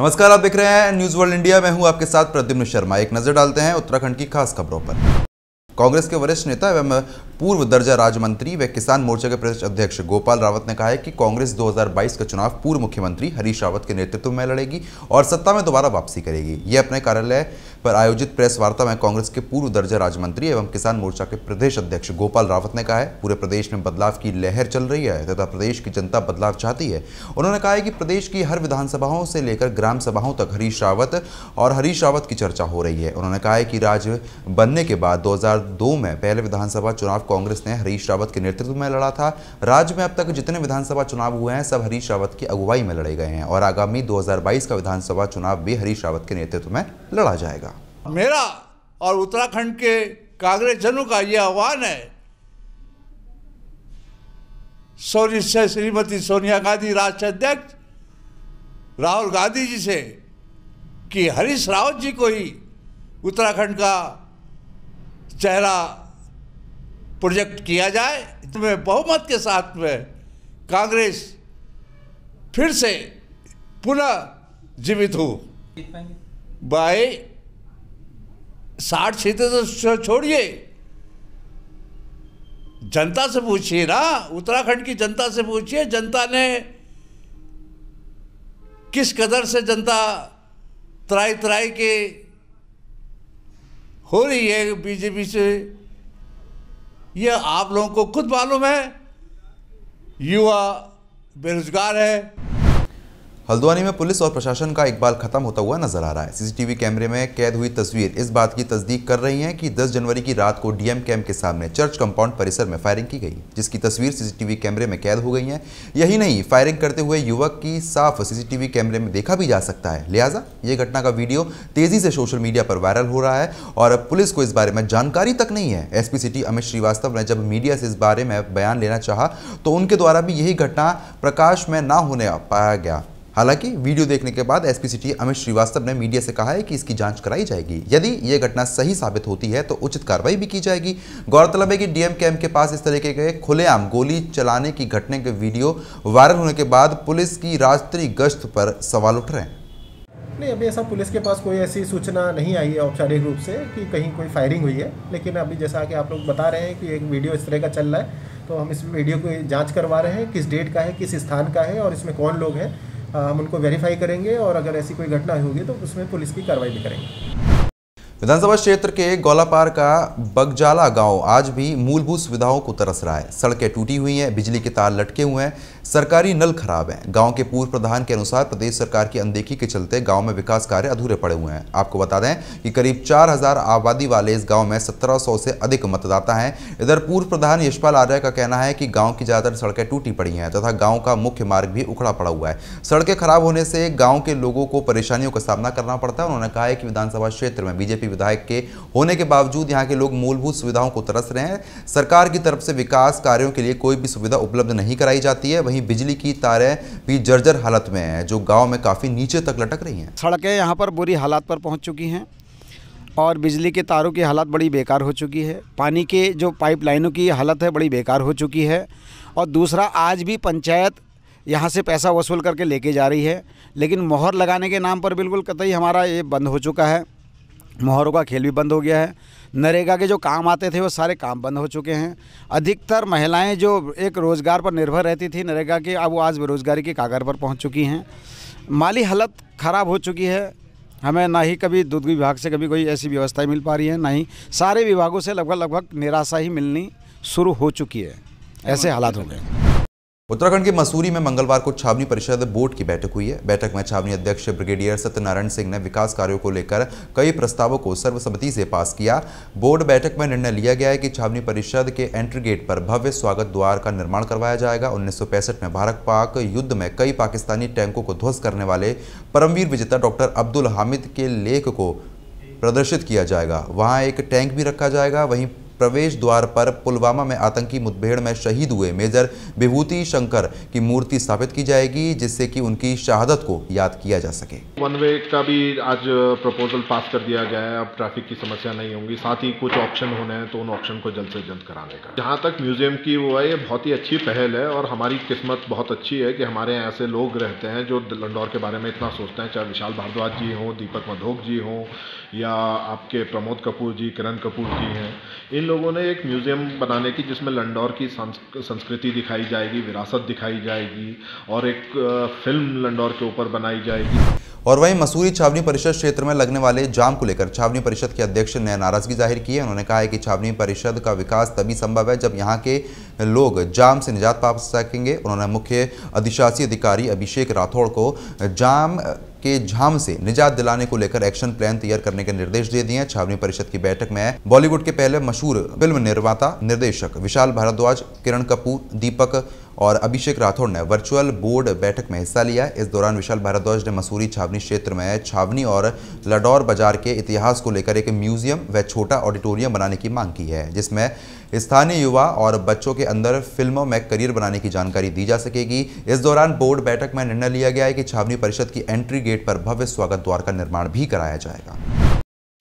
नमस्कार आप देख रहे हैं न्यूज वर्ल्ड इंडिया मैं हूं आपके साथ प्रद्युम्न शर्मा एक नजर डालते हैं उत्तराखंड की खास खबरों पर कांग्रेस के वरिष्ठ नेता एवं पूर्व दर्जा राज्य मंत्री व किसान मोर्चा के प्रदेश अध्यक्ष गोपाल रावत ने कहा है कि कांग्रेस 2022 का चुनाव पूर्व मुख्यमंत्री हरीश रावत के नेतृत्व में लड़ेगी और सत्ता में दोबारा वापसी करेगी यह अपने कार्यालय पर आयोजित प्रेस वार्ता में कांग्रेस के पूर्व दर्जा राज्य मंत्री एवं किसान मोर्चा के प्रदेश अध्यक्ष गोपाल रावत ने कहा है पूरे प्रदेश में बदलाव की लहर चल रही है तथा प्रदेश की जनता बदलाव चाहती है उन्होंने कहा है कि प्रदेश की हर विधानसभाओं से लेकर ग्राम सभाओं तक हरीश रावत और हरीश रावत की चर्चा हो रही है उन्होंने कहा है कि राज्य बनने के बाद दो में पहले विधानसभा चुनाव कांग्रेस ने हरीश रावत के नेतृत्व में लड़ा था राज्य में अब तक जितने विधानसभा चुनाव हुए हैं सब हरीश रावत की अगुवाई में लड़े गए हैं और आगामी दो का विधानसभा चुनाव भी हरीश रावत के नेतृत्व में लड़ा जाएगा मेरा और उत्तराखंड के कांग्रेस जनों का यह आह्वान है से श्रीमती सोनिया गांधी राष्ट्र अध्यक्ष राहुल गांधी जी से कि हरीश रावत जी को ही उत्तराखंड का चेहरा प्रोजेक्ट किया जाए इसमें बहुमत के साथ में कांग्रेस फिर से पुनः जीवित हो बाय साठ सीटें तो छोड़िए जनता से पूछिए ना उत्तराखंड की जनता से पूछिए जनता ने किस कदर से जनता तराई तराई के हो रही है बीजेपी से यह आप लोगों को खुद मालूम है युवा बेरोजगार है हल्द्वानी में पुलिस और प्रशासन का इकबाल खत्म होता हुआ नजर आ रहा है सीसीटीवी कैमरे में कैद हुई तस्वीर इस बात की तस्दीक कर रही है कि 10 जनवरी की रात को डीएम कैंप के सामने चर्च कंपाउंड परिसर में फायरिंग की गई जिसकी तस्वीर सीसीटीवी कैमरे में कैद हो गई है यही नहीं फायरिंग करते हुए युवक की साफ सीसीटीवी कैमरे में देखा भी जा सकता है लिहाजा ये घटना का वीडियो तेजी से सोशल मीडिया पर वायरल हो रहा है और पुलिस को इस बारे में जानकारी तक नहीं है एस सिटी अमित श्रीवास्तव ने जब मीडिया से इस बारे में बयान लेना चाह तो उनके द्वारा भी यही घटना प्रकाश में ना होने पाया गया हालांकि वीडियो देखने के बाद एसपीसीटी अमित श्रीवास्तव ने मीडिया से कहा है कि इसकी जांच कराई जाएगी यदि ये घटना सही साबित होती है तो उचित कार्रवाई भी की जाएगी गौरतलब है कि डीएम कैम्प के पास इस तरीके के खुलेआम गोली चलाने की घटने के वीडियो वायरल होने के बाद पुलिस की रात्रि गश्त पर सवाल उठ रहे हैं नहीं अभी ऐसा पुलिस के पास कोई ऐसी सूचना नहीं आई है औपचारिक रूप से कि कहीं कोई फायरिंग हुई है लेकिन अभी जैसा कि आप लोग बता रहे हैं कि एक वीडियो इस तरह का चल रहा है तो हम इस वीडियो को जांच करवा रहे हैं किस डेट का है किस स्थान का है और इसमें कौन लोग हैं हम उनको वेरीफाई करेंगे और अगर ऐसी कोई घटना होगी तो उसमें पुलिस की कार्रवाई भी करेंगे विधानसभा क्षेत्र के गौलापार का बगजाला गांव आज भी मूलभूत सुविधाओं को तरस रहा है सड़कें टूटी हुई हैं बिजली के तार लटके हुए हैं सरकारी नल खराब है गांव के पूर्व प्रधान के अनुसार प्रदेश सरकार की अनदेखी के चलते गांव में विकास कार्य अधूरे पड़े हुए हैं आपको बता दें कि करीब 4000 आबादी वाले इस गांव में 1700 से अधिक मतदाता हैं इधर पूर्व प्रधान यशपाल आर्य का कहना है कि गांव की ज़्यादातर सड़कें टूटी पड़ी हैं तथा गाँव का मुख्य मार्ग भी उखड़ा पड़ा हुआ है सड़कें खराब होने से गाँव के लोगों को परेशानियों का सामना करना पड़ता है उन्होंने कहा है कि विधानसभा क्षेत्र में बीजेपी विधायक के होने के बावजूद यहाँ के लोग मूलभूत सुविधाओं को तरस रहे हैं सरकार की तरफ से विकास कार्यों के लिए कोई भी सुविधा उपलब्ध नहीं कराई जाती है वहीं वहीं बिजली की तारें भी जर्जर हालत में हैं जो गाँव में काफ़ी नीचे तक लटक रही हैं सड़कें यहाँ पर बुरी हालात पर पहुंच चुकी हैं और बिजली के तारों की हालत बड़ी बेकार हो चुकी है पानी के जो पाइपलाइनों की हालत है बड़ी बेकार हो चुकी है और दूसरा आज भी पंचायत यहाँ से पैसा वसूल करके लेके जा रही है लेकिन मोहर लगाने के नाम पर बिल्कुल कतई हमारा ये बंद हो चुका है मोहरों का खेल भी बंद हो गया है नरेगा के जो काम आते थे वो सारे काम बंद हो चुके हैं अधिकतर महिलाएं जो एक रोज़गार पर निर्भर रहती थी नरेगा की अब वो आज बेरोज़गारी के कागर पर पहुँच चुकी हैं माली हालत ख़राब हो चुकी है हमें ना ही कभी दूध विभाग से कभी कोई ऐसी व्यवस्थाएँ मिल पा रही है ना ही सारे विभागों से लगभग लगभग निराशा ही मिलनी शुरू हो चुकी है ऐसे हालात हो गए उत्तराखंड के मसूरी में मंगलवार को छावनी परिषद बोर्ड की बैठक हुई है बैठक में छावनी अध्यक्ष ब्रिगेडियर सत्यनारायण सिंह ने विकास कार्यों को लेकर कई प्रस्तावों को सर्वसम्मति से पास किया बोर्ड बैठक में निर्णय लिया गया है कि छावनी परिषद के एंट्री गेट पर भव्य स्वागत द्वार का निर्माण करवाया जाएगा उन्नीस में भारत पाक युद्ध में कई पाकिस्तानी टैंकों को ध्वस्त करने वाले परमवीर विजेता डॉक्टर अब्दुल हामिद के लेख को प्रदर्शित किया जाएगा वहाँ एक टैंक भी रखा जाएगा वहीं प्रवेश द्वार पर पुलवामा में आतंकी मुठभेड़ में शहीद हुए मेजर विभूति शंकर की मूर्ति स्थापित की जाएगी जिससे कि उनकी शहादत को याद किया जा सके वन वे का भी आज प्रपोजल पास कर दिया गया है अब ट्रैफिक की समस्या नहीं होगी साथ ही कुछ ऑप्शन होने हैं तो उन ऑप्शन को जल्द से जल्द कराने का जहाँ तक म्यूजियम की वो है ये बहुत ही अच्छी पहल है और हमारी किस्मत बहुत अच्छी है कि हमारे यहाँ ऐसे लोग रहते हैं जो लंडौर के बारे में इतना सोचते हैं चाहे विशाल भारद्वाज जी हों दीपक मधोक जी हों या आपके प्रमोद कपूर जी किरण कपूर जी हैं इन लोगों ने एक म्यूज़ियम बनाने की जिसमें लंडौर की संस्कृति दिखाई जाएगी विरासत दिखाई जाएगी और एक फिल्म लंडौर के ऊपर बनाई जाएगी और वहीं मसूरी छावनी परिषद क्षेत्र में लगने वाले जाम को लेकर छावनी परिषद के अध्यक्ष ने नाराजगी जाहिर की है उन्होंने कहा है कि छावनी परिषद का विकास तभी संभव है जब यहां के लोग जाम से निजात पा सकेंगे उन्होंने मुख्य अधिशासी अधिकारी अभिषेक राठौड़ को जाम के झाम से निजात दिलाने को लेकर एक्शन प्लान तैयार करने के निर्देश दे दिए छावनी परिषद की बैठक में बॉलीवुड के पहले मशहूर फिल्म निर्माता निर्देशक विशाल भारद्वाज किरण कपूर दीपक और अभिषेक राठौड़ ने वर्चुअल बोर्ड बैठक में हिस्सा लिया इस दौरान विशाल भारद्वाज ने मसूरी छावनी क्षेत्र में छावनी और लडौर बाजार के इतिहास को लेकर एक म्यूजियम व छोटा ऑडिटोरियम बनाने की मांग की है जिसमें स्थानीय युवा और बच्चों के अंदर फिल्मों में करियर बनाने की जानकारी दी जा सकेगी इस दौरान बोर्ड बैठक में निर्णय लिया गया है कि छावनी परिषद की एंट्री गेट पर भव्य स्वागत द्वार का निर्माण भी कराया जाएगा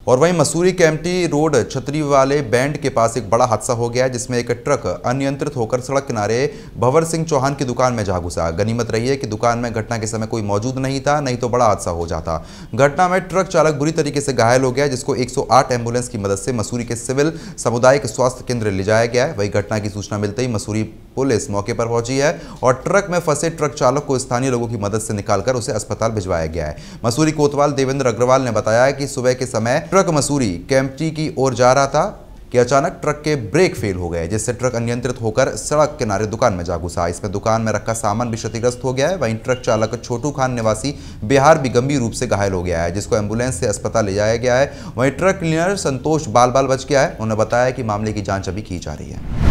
और वहीं मसूरी कैंपटी रोड छतरी वाले बैंड के पास एक बड़ा हादसा हो गया जिसमें एक ट्रक अनियंत्रित होकर सड़क किनारे भवर सिंह चौहान की दुकान में जा घुसा गनीमत रही है कि दुकान में घटना के समय कोई मौजूद नहीं था नहीं तो बड़ा हादसा हो जाता घटना में ट्रक चालक बुरी तरीके से घायल हो गया जिसको एक एम्बुलेंस की मदद से मसूरी के सिविल सामुदायिक स्वास्थ्य केंद्र ले जाया गया है वही घटना की सूचना मिलते ही मसूरी पुलिस मौके पर पहुंची है और ट्रक में फंसे ट्रक चालक को स्थानीय लोगों की मदद से निकालकर उसे अस्पताल भिजवाया गया है मसूरी कोतवाल देवेंद्र अग्रवाल ने बताया कि सुबह के समय ट्रक मसूरी कैंपटी की ओर जा रहा था कि अचानक ट्रक के ब्रेक फेल हो गए जिससे ट्रक अनियंत्रित होकर सड़क किनारे दुकान में जा घुसा इसमें दुकान में रखा सामान भी क्षतिग्रस्त हो गया है वहीं ट्रक चालक छोटू खान निवासी बिहार भी गंभीर रूप से घायल हो गया है जिसको एम्बुलेंस से अस्पताल ले जाया गया है वहीं ट्रक क्लीनर संतोष बाल बाल बच गया है उन्होंने बताया कि मामले की जाँच अभी की जा रही है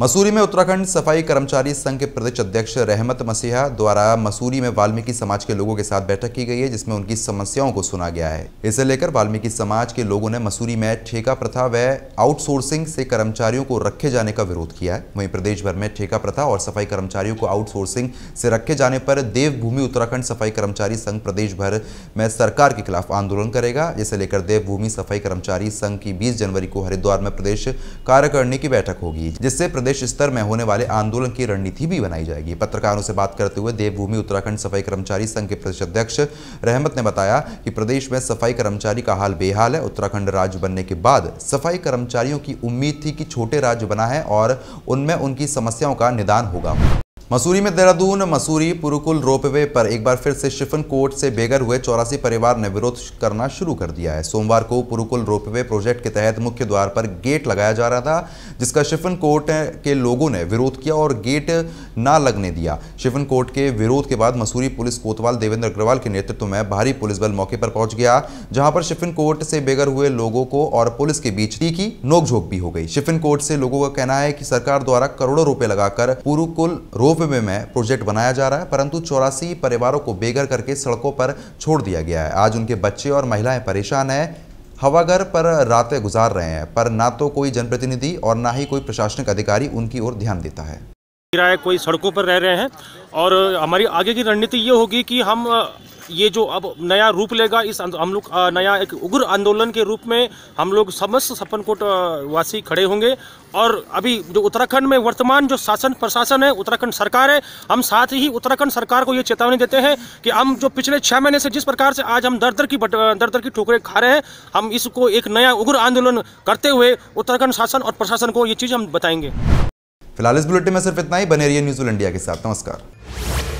मसूरी में उत्तराखंड सफाई कर्मचारी संघ के प्रदेश अध्यक्ष रहमत मसीहा द्वारा मसूरी में वाल्मीकि समाज के लोगों के साथ बैठक की गई है जिसमें उनकी समस्याओं को सुना गया है इसे लेकर वाल्मीकि समाज के लोगों ने मसूरी में ठेका प्रथा व आउटसोर्सिंग से कर्मचारियों को रखे जाने का विरोध किया है वहीं प्रदेश भर में ठेका प्रथा और सफाई कर्मचारियों को आउटसोर्सिंग से रखे जाने पर देवभूमि उत्तराखंड सफाई कर्मचारी संघ प्रदेश भर में सरकार के खिलाफ आंदोलन करेगा जिसे लेकर देवभूमि सफाई कर्मचारी संघ की बीस जनवरी को हरिद्वार में प्रदेश कार्यकारिणी की बैठक होगी जिससे प्रदेश प्रदेश स्तर में होने वाले आंदोलन की रणनीति भी बनाई जाएगी पत्रकारों से बात करते हुए देवभूमि उत्तराखंड सफाई कर्मचारी संघ के प्रदेश अध्यक्ष रहमत ने बताया कि प्रदेश में सफाई कर्मचारी का हाल बेहाल है उत्तराखंड राज्य बनने के बाद सफाई कर्मचारियों की उम्मीद थी कि छोटे राज्य बना है और उनमें उनकी समस्याओं का निदान होगा मसूरी में देहरादून मसूरी पुरुकुल रोपवे पर एक बार फिर से शिफन कोर्ट से बेघर हुए चौरासी परिवार ने विरोध करना शुरू कर दिया है सोमवार को पुरुकुल रोपवे प्रोजेक्ट के तहत मुख्य द्वार पर गेट लगाया जा रहा था जिसका शिफन कोर्ट के लोगों ने विरोध किया और गेट ना लगने दिया शिफन कोर्ट के विरोध के बाद मसूरी पुलिस कोतवाल देवेंद्र अग्रवाल के नेतृत्व में भारी पुलिस बल मौके पर पहुंच गया जहां पर शिफिन कोर्ट से बेघर हुए लोगों को और पुलिस के बीच की नोकझोंक भी हो गई शिफिन कोर्ट से लोगों का कहना है कि सरकार द्वारा करोड़ों रुपए लगाकर पुरुकुल रोप वे में प्रोजेक्ट बनाया जा रहा है परंतु चौरासी परिवारों को बेघर करके सड़कों पर छोड़ दिया गया है आज उनके बच्चे और महिलाएं परेशान हैं हवागर पर रातें गुजार रहे हैं पर ना तो कोई जनप्रतिनिधि और ना ही कोई प्रशासनिक अधिकारी उनकी ओर ध्यान देता है किराए कोई सड़कों पर रह रहे हैं और हमारी आगे की रणनीति ये होगी कि हम ये जो अब नया रूप लेगा इस हम लोग नया एक उग्र आंदोलन के रूप में हम लोग समस्त सपनकोट वासी खड़े होंगे और अभी जो उत्तराखंड में वर्तमान जो शासन प्रशासन है उत्तराखंड सरकार है हम साथ ही उत्तराखंड सरकार को ये चेतावनी देते हैं कि हम जो पिछले छः महीने से जिस प्रकार से आज हम दर दर की दर दर की ठोकरें खा रहे हैं हम इसको एक नया उग्र आंदोलन करते हुए उत्तराखंड शासन और प्रशासन को ये चीज़ हम बताएंगे फिलहाल इस बुलेटिन में सिर्फ इतना ही बने रही न्यूज़ इंडिया के साथ नमस्कार